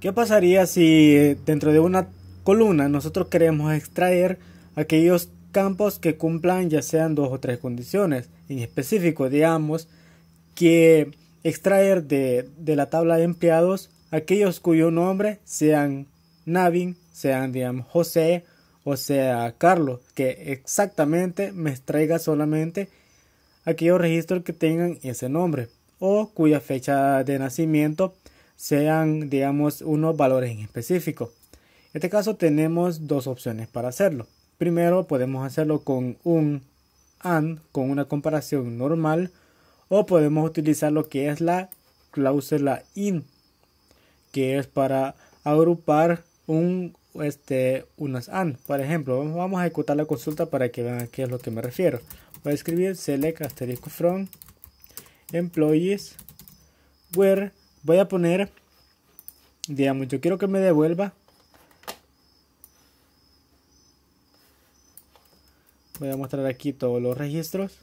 ¿Qué pasaría si eh, dentro de una columna nosotros queremos extraer aquellos campos que cumplan ya sean dos o tres condiciones? En específico, digamos que extraer de, la tabla de empleados aquellos cuyo nombre sean Navin, sean, José o sea Carlos, que exactamente me extraiga solamente aquellos registros que tengan ese nombre o cuya fecha de nacimiento sean, digamos, unos valores en específico. En este caso tenemos dos opciones para hacerlo. Primero podemos hacerlo con un AND, con una comparación normal, o podemos utilizar lo que es la cláusula IN, que es para agrupar un, este, unas AND. Por ejemplo, vamos a ejecutar la consulta para que vean a qué es lo que me refiero. Voy a escribir select asterisco from employees where voy a poner, digamos, yo quiero que me devuelva. Voy a mostrar aquí todos los registros.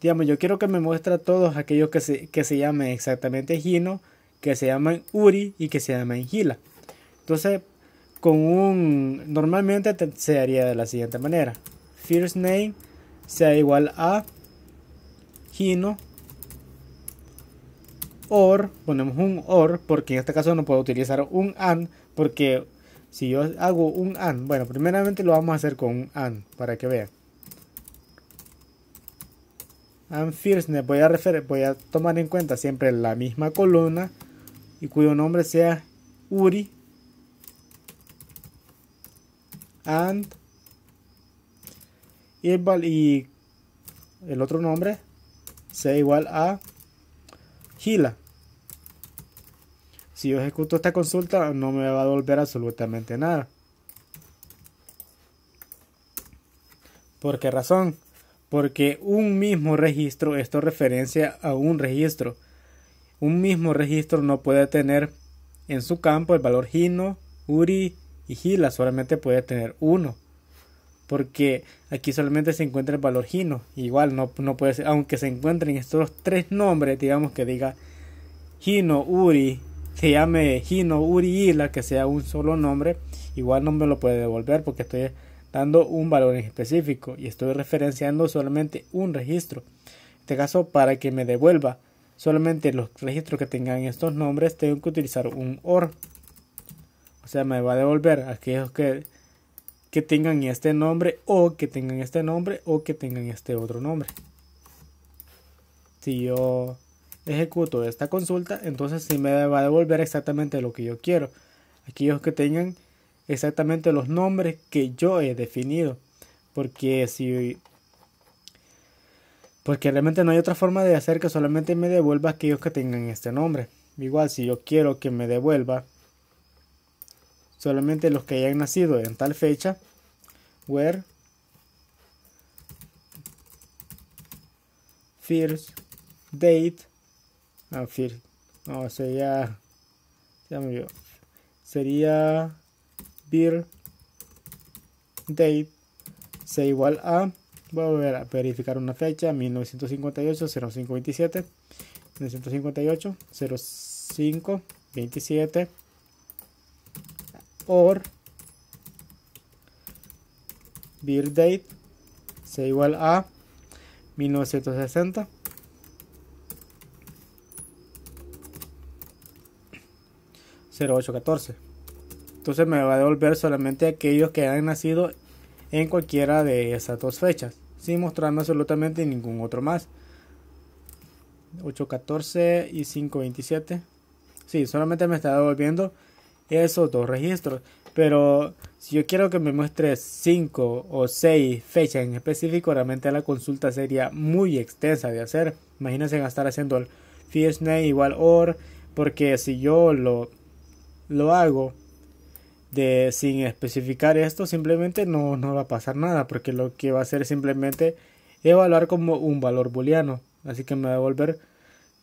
Digamos, yo quiero que me muestre todos aquellos que se, que se llamen exactamente Gino, que se llaman Uri y que se llaman Gila. Entonces, con un... Normalmente se haría de la siguiente manera. First name sea igual a Gino or, ponemos un or, porque en este caso no puedo utilizar un and, porque si yo hago un and, bueno, primeramente lo vamos a hacer con un and, para que vean. And first, voy a, referir, voy a tomar en cuenta siempre la misma columna y cuyo nombre sea Uri and y el, y el otro nombre sea igual a Gila. Si yo ejecuto esta consulta no me va a devolver absolutamente nada. ¿Por qué razón? Porque un mismo registro, esto referencia a un registro. Un mismo registro no puede tener en su campo el valor Gino, Uri y Gila, solamente puede tener uno porque aquí solamente se encuentra el valor HINO Igual no, puede ser, aunque se encuentren estos tres nombres, digamos que diga HINO uri, se llame HINO uri, la que sea un solo nombre, igual no me lo puede devolver porque estoy dando un valor en específico y estoy referenciando solamente un registro. En este caso, para que me devuelva solamente los registros que tengan estos nombres, tengo que utilizar un OR. O sea, me va a devolver aquellos que que tengan este nombre o que tengan este nombre o que tengan este otro nombre. Si yo ejecuto esta consulta, entonces si me va a devolver exactamente lo que yo quiero. Aquellos que tengan exactamente los nombres que yo he definido. Porque si... Porque realmente no hay otra forma de hacer que solamente me devuelva aquellos que tengan este nombre. Igual si yo quiero que me devuelva Solamente los que hayan nacido en tal fecha were first date ah, first no sería ya me sería birth date sea igual a voy a verificar una fecha 1958 0527 1958 05 27 or birth date sea igual a 1960 0814 entonces me va a devolver solamente aquellos que han nacido en cualquiera de esas dos fechas sin mostrarme absolutamente ningún otro más 814 y 527 Sí, solamente me está devolviendo esos dos registros. Pero si yo quiero que me muestre 5 o 6 fechas en específico, realmente la consulta sería muy extensa de hacer. Imagínense estar haciendo el first name igual or, porque si yo lo, lo hago de, sin especificar esto, simplemente no, no va a pasar nada, porque lo que va a hacer es simplemente evaluar como un valor booleano. Así que me va a volver,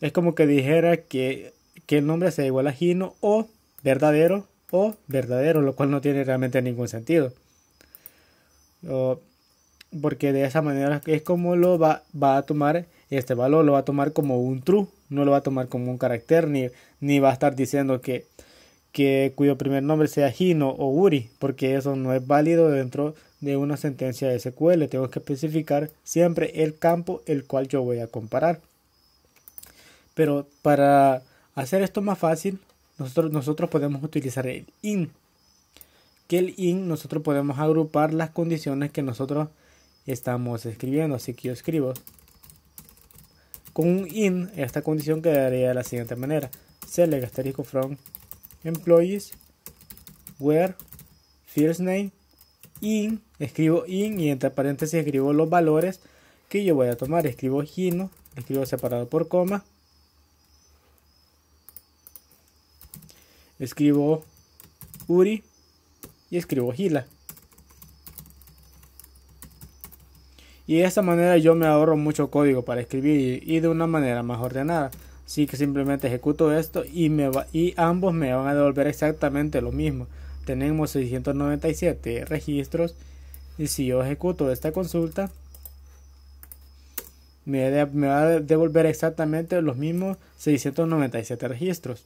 es como que dijera que, que el nombre sea igual a Gino o verdadero o verdadero, lo cual no tiene realmente ningún sentido. porque de esa manera es como lo va, va, a tomar este valor, lo va a tomar como un true, no lo va a tomar como un carácter, ni, ni va a estar diciendo que, cuyo primer nombre sea Hino o Uri, porque eso no es válido dentro de una sentencia de SQL. Tengo que especificar siempre el campo el cual yo voy a comparar. Pero para hacer esto más fácil, nosotros, podemos utilizar el in. Que el in nosotros podemos agrupar las condiciones que nosotros estamos escribiendo. Así que yo escribo con un in esta condición quedaría de la siguiente manera. Select asterisco from employees where first name in, escribo in y entre paréntesis escribo los valores que yo voy a tomar. Escribo gino, escribo separado por coma Escribo Uri y escribo Gila. Y de esta manera yo me ahorro mucho código para escribir y de una manera más ordenada. Así que simplemente ejecuto esto y, me y ambos me van a devolver exactamente lo mismo. Tenemos 697 registros y si yo ejecuto esta consulta me, me va a devolver exactamente los mismos 697 registros.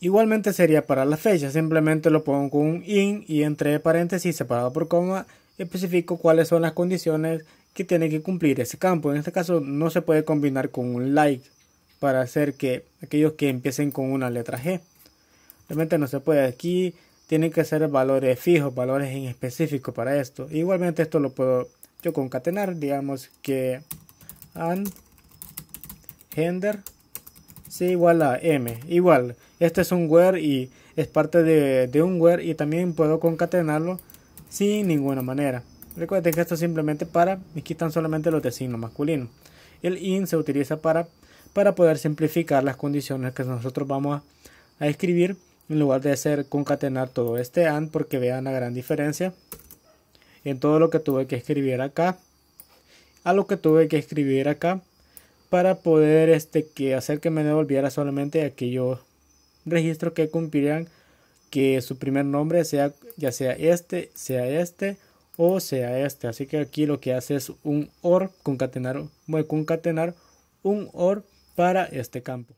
Igualmente sería para la fecha, simplemente lo pongo con un in y entre paréntesis separado por coma especifico cuáles son las condiciones que tiene que cumplir ese campo. En este caso no se puede combinar con un like para hacer que aquellos que empiecen con una letra G. Realmente no se puede. Aquí tienen que ser valores fijos, valores en específico para esto. Igualmente esto lo puedo yo concatenar, digamos que and gender C igual a m igual este es un where y es parte de, de un where y también puedo concatenarlo sin ninguna manera recuerden que esto es simplemente para me quitan solamente los de signo masculino el in se utiliza para para poder simplificar las condiciones que nosotros vamos a, a escribir en lugar de hacer concatenar todo este and porque vean la gran diferencia en todo lo que tuve que escribir acá a lo que tuve que escribir acá para poder este, que hacer que me devolviera solamente aquello registro que cumplirían que su primer nombre sea ya sea este, sea este o sea este. Así que aquí lo que hace es un OR concatenar, voy concatenar un OR para este campo.